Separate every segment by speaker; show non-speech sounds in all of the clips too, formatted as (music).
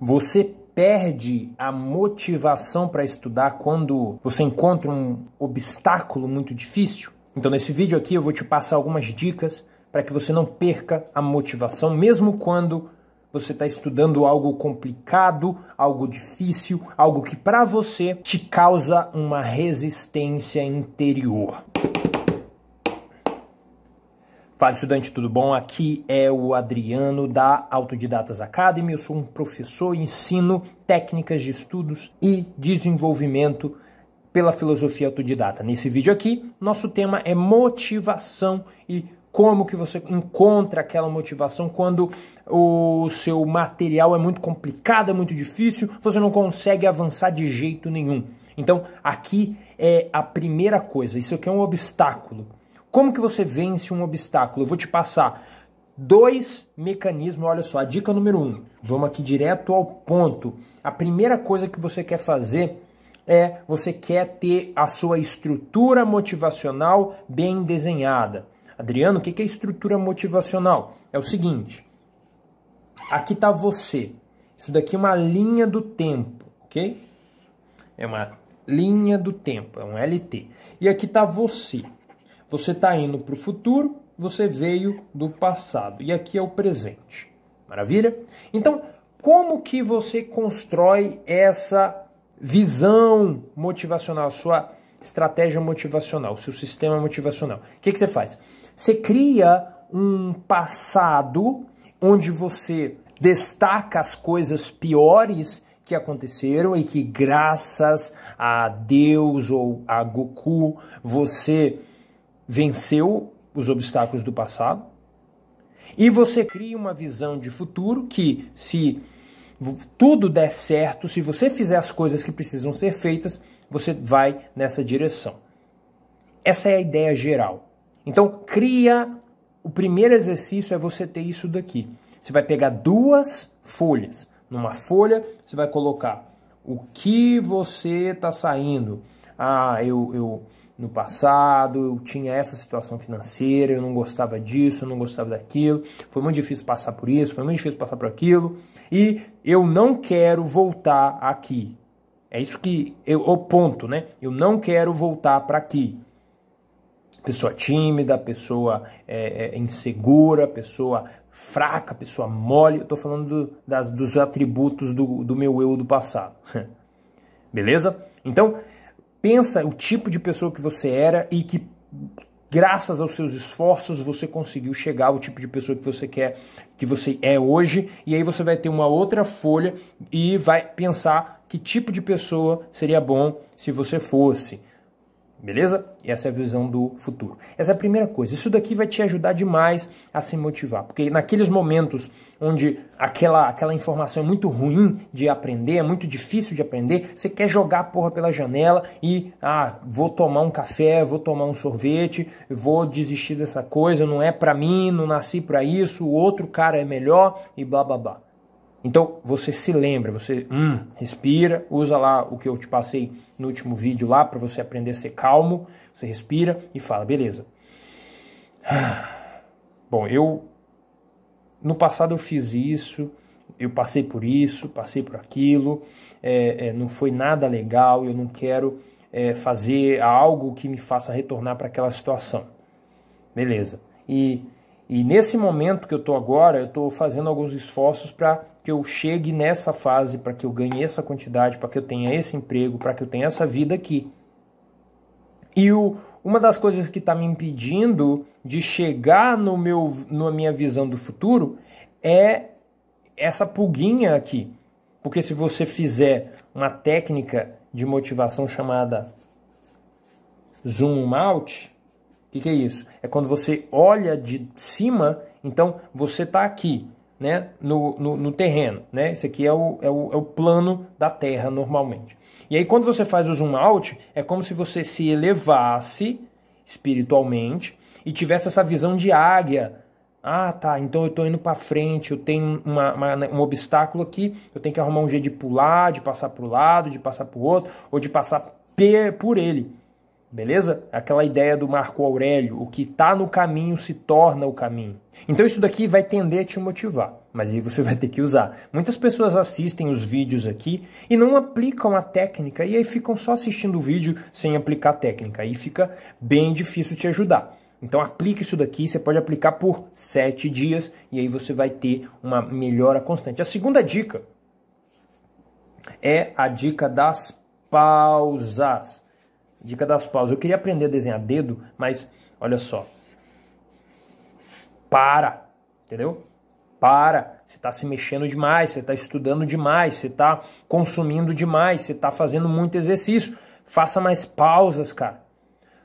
Speaker 1: Você perde a motivação para estudar quando você encontra um obstáculo muito difícil? Então, nesse vídeo aqui, eu vou te passar algumas dicas para que você não perca a motivação, mesmo quando você está estudando algo complicado, algo difícil, algo que para você te causa uma resistência interior. Fala estudante, tudo bom? Aqui é o Adriano da Autodidatas Academy. Eu sou um professor e ensino técnicas de estudos e desenvolvimento pela filosofia autodidata. Nesse vídeo aqui, nosso tema é motivação e como que você encontra aquela motivação quando o seu material é muito complicado, é muito difícil, você não consegue avançar de jeito nenhum. Então, aqui é a primeira coisa. Isso aqui é um obstáculo como que você vence um obstáculo? Eu vou te passar dois mecanismos. Olha só, a dica número um. Vamos aqui direto ao ponto. A primeira coisa que você quer fazer é você quer ter a sua estrutura motivacional bem desenhada. Adriano, o que é estrutura motivacional? É o seguinte: aqui está você. Isso daqui é uma linha do tempo, ok? É uma linha do tempo, é um LT. E aqui está você. Você está indo para o futuro, você veio do passado. E aqui é o presente. Maravilha? Então, como que você constrói essa visão motivacional, a sua estratégia motivacional, o seu sistema motivacional? O que, que você faz? Você cria um passado onde você destaca as coisas piores que aconteceram e que graças a Deus ou a Goku você venceu os obstáculos do passado, e você cria uma visão de futuro que, se tudo der certo, se você fizer as coisas que precisam ser feitas, você vai nessa direção. Essa é a ideia geral. Então, cria. O primeiro exercício é você ter isso daqui. Você vai pegar duas folhas. Numa folha, você vai colocar o que você está saindo. Ah, eu, eu no passado, eu tinha essa situação financeira, eu não gostava disso, eu não gostava daquilo, foi muito difícil passar por isso, foi muito difícil passar por aquilo, e eu não quero voltar aqui. É isso que eu o ponto, né? Eu não quero voltar para aqui. Pessoa tímida, pessoa é, é, insegura, pessoa fraca, pessoa mole. Eu tô falando do, das, dos atributos do, do meu eu do passado. (laughs) Beleza? Então, Pensa o tipo de pessoa que você era e que graças aos seus esforços você conseguiu chegar ao tipo de pessoa que você quer, que você é hoje, e aí você vai ter uma outra folha e vai pensar que tipo de pessoa seria bom se você fosse. Beleza? Essa é a visão do futuro. Essa é a primeira coisa. Isso daqui vai te ajudar demais a se motivar, porque naqueles momentos onde aquela, aquela informação é muito ruim de aprender, é muito difícil de aprender, você quer jogar a porra pela janela e, ah, vou tomar um café, vou tomar um sorvete, vou desistir dessa coisa, não é pra mim, não nasci pra isso, o outro cara é melhor e blá blá blá. Então você se lembra, você hum, respira, usa lá o que eu te passei no último vídeo lá para você aprender a ser calmo. Você respira e fala, beleza. (sighs) Bom, eu no passado eu fiz isso, eu passei por isso, passei por aquilo, é, é, não foi nada legal, eu não quero é, fazer algo que me faça retornar para aquela situação. Beleza. E e nesse momento que eu estou agora, eu estou fazendo alguns esforços para que eu chegue nessa fase, para que eu ganhe essa quantidade, para que eu tenha esse emprego, para que eu tenha essa vida aqui. E o, uma das coisas que está me impedindo de chegar no meu, na minha visão do futuro é essa pulguinha aqui. Porque se você fizer uma técnica de motivação chamada zoom out, que, que é isso? É quando você olha de cima, então você está aqui, né, no, no, no, terreno. Né? Esse aqui é o, é, o, é o plano da Terra normalmente. E aí quando você faz o zoom out, é como se você se elevasse espiritualmente e tivesse essa visão de águia. Ah, tá, então eu estou indo para frente, eu tenho uma, uma, né, um obstáculo aqui, eu tenho que arrumar um jeito de pular, de passar para o lado, de passar para o outro, ou de passar per, por ele. Beleza? Aquela ideia do Marco Aurélio, o que está no caminho se torna o caminho. Então isso daqui vai tender a te motivar, mas aí você (laughs) vai ter que usar. Muitas pessoas assistem os vídeos aqui e não aplicam a técnica e aí ficam só assistindo o vídeo sem aplicar a técnica. Aí fica bem difícil te ajudar. Então aplique isso daqui, você pode aplicar por 7 dias e aí você vai ter uma melhora constante. A segunda dica é a dica das pausas. Dica das pausas. Eu queria aprender a desenhar dedo, mas olha só. Para, entendeu? Para. Você está se mexendo demais, você está estudando demais, você está consumindo demais, você está fazendo muito exercício. Faça mais pausas, cara.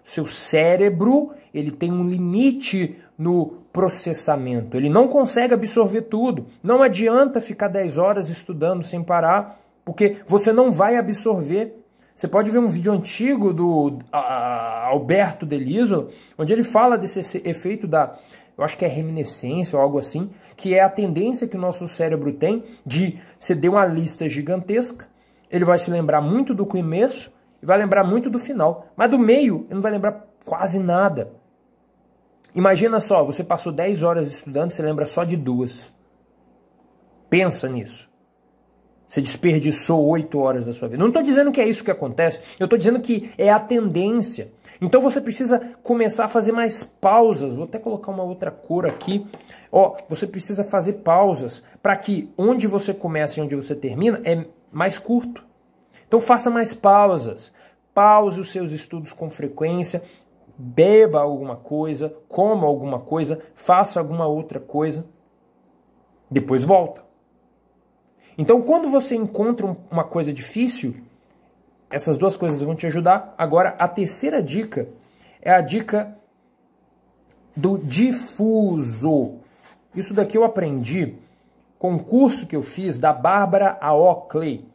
Speaker 1: Seu cérebro, ele tem um limite no processamento. Ele não consegue absorver tudo. Não adianta ficar 10 horas estudando sem parar, porque você não vai absorver você pode ver um vídeo antigo do a, Alberto Deliso, onde ele fala desse efeito da, eu acho que é reminiscência ou algo assim, que é a tendência que o nosso cérebro tem de você deu uma lista gigantesca, ele vai se lembrar muito do começo e vai lembrar muito do final, mas do meio ele não vai lembrar quase nada. Imagina só, você passou 10 horas estudando, você lembra só de duas. Pensa nisso. Você desperdiçou oito horas da sua vida. Não estou dizendo que é isso que acontece, eu estou dizendo que é a tendência. Então você precisa começar a fazer mais pausas. Vou até colocar uma outra cor aqui. Ó, você precisa fazer pausas para que onde você começa e onde você termina é mais curto. Então faça mais pausas. Pause os seus estudos com frequência, beba alguma coisa, coma alguma coisa, faça alguma outra coisa, depois volta. Então, quando você encontra uma coisa difícil, essas duas coisas vão te ajudar. Agora, a terceira dica é a dica do difuso. Isso daqui eu aprendi com um curso que eu fiz da Bárbara Aockley,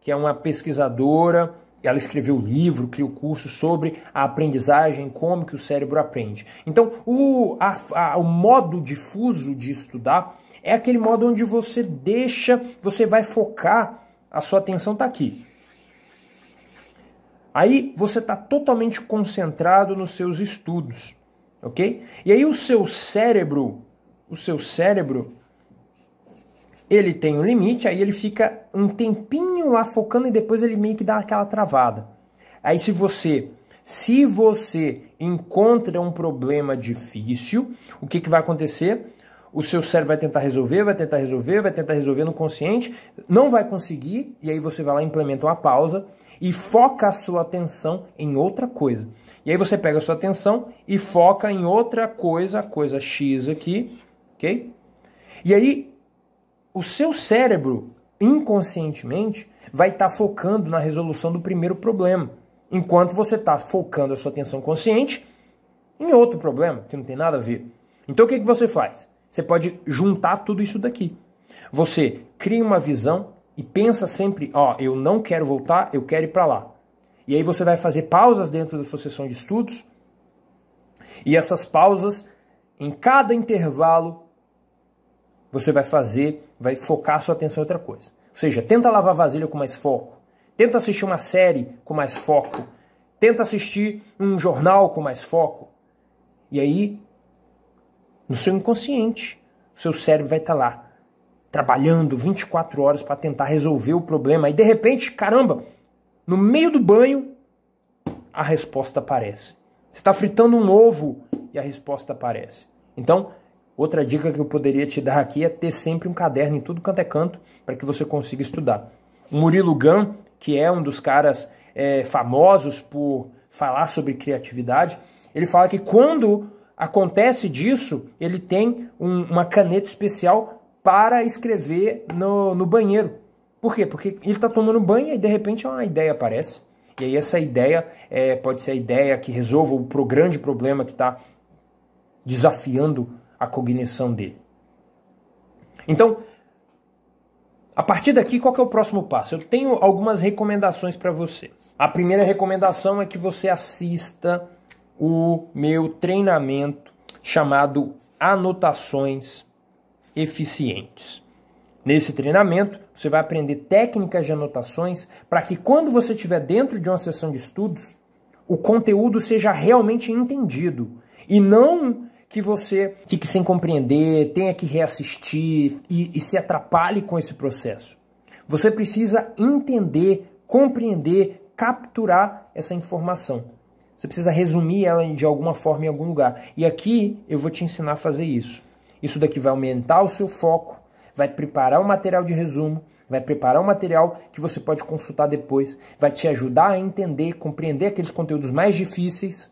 Speaker 1: que é uma pesquisadora, ela escreveu o livro, criou curso sobre a aprendizagem, como que o cérebro aprende. Então, o, a, a, o modo difuso de estudar é aquele modo onde você deixa, você vai focar, a sua atenção está aqui. Aí você está totalmente concentrado nos seus estudos, ok? E aí o seu cérebro, o seu cérebro, ele tem um limite, aí ele fica um tempinho lá focando e depois ele meio que dá aquela travada. Aí se você, se você encontra um problema difícil, o que, que vai acontecer? o seu cérebro vai tentar resolver, vai tentar resolver, vai tentar resolver no consciente, não vai conseguir, e aí você vai lá implementa uma pausa e foca a sua atenção em outra coisa. E aí você pega a sua atenção e foca em outra coisa, coisa X aqui, ok? E aí o seu cérebro, inconscientemente, vai estar tá focando na resolução do primeiro problema, enquanto você está focando a sua atenção consciente em outro problema que não tem nada a ver. Então o que, que você faz? Você pode juntar tudo isso daqui. Você cria uma visão e pensa sempre, ó, eu não quero voltar, eu quero ir para lá. E aí você vai fazer pausas dentro da sua sessão de estudos. E essas pausas, em cada intervalo, você vai fazer, vai focar a sua atenção em outra coisa. Ou seja, tenta lavar vasilha com mais foco. Tenta assistir uma série com mais foco. Tenta assistir um jornal com mais foco. E aí no seu inconsciente. O seu cérebro vai estar tá lá, trabalhando 24 horas para tentar resolver o problema. E de repente, caramba, no meio do banho, a resposta aparece. Você está fritando um ovo e a resposta aparece. Então, outra dica que eu poderia te dar aqui é ter sempre um caderno em tudo quanto é canto para que você consiga estudar. O Murilo Gun, que é um dos caras é, famosos por falar sobre criatividade, ele fala que quando acontece disso, ele tem um, uma caneta especial para escrever no, no banheiro. Por quê? Porque ele está tomando banho e de repente uma ideia aparece. E aí essa ideia é, pode ser a ideia que resolva o pro grande problema que está desafiando a cognição dele. Então, a partir daqui, qual é o próximo passo? Eu tenho algumas recomendações para você. A primeira recomendação é que você assista o meu treinamento chamado Anotações Eficientes. Nesse treinamento, você vai aprender técnicas de anotações para que quando você estiver dentro de uma sessão de estudos, o conteúdo seja realmente entendido e não que você fique sem compreender, tenha que reassistir e, e se atrapalhe com esse processo. Você precisa entender, compreender, capturar essa informação. Você precisa resumir ela de alguma forma em algum lugar. E aqui eu vou te ensinar a fazer isso. Isso daqui vai aumentar o seu foco, vai preparar o material de resumo, vai preparar um material que você pode consultar depois, vai te ajudar a entender, compreender aqueles conteúdos mais difíceis.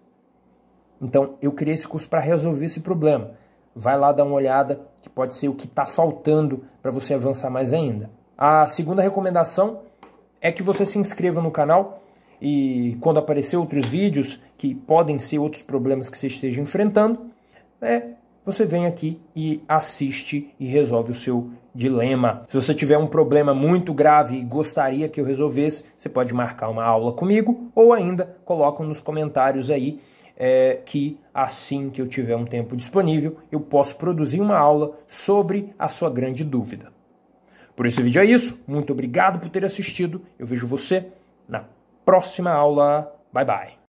Speaker 1: Então, eu criei esse curso para resolver esse problema. Vai lá dar uma olhada, que pode ser o que está faltando para você avançar mais ainda. A segunda recomendação é que você se inscreva no canal e quando aparecer outros vídeos que podem ser outros problemas que você esteja enfrentando, é, você vem aqui e assiste e resolve o seu dilema. Se você tiver um problema muito grave e gostaria que eu resolvesse, você pode marcar uma aula comigo ou ainda coloca nos comentários aí é, que assim que eu tiver um tempo disponível, eu posso produzir uma aula sobre a sua grande dúvida. Por esse vídeo é isso. Muito obrigado por ter assistido. Eu vejo você na próxima aula. Bye bye.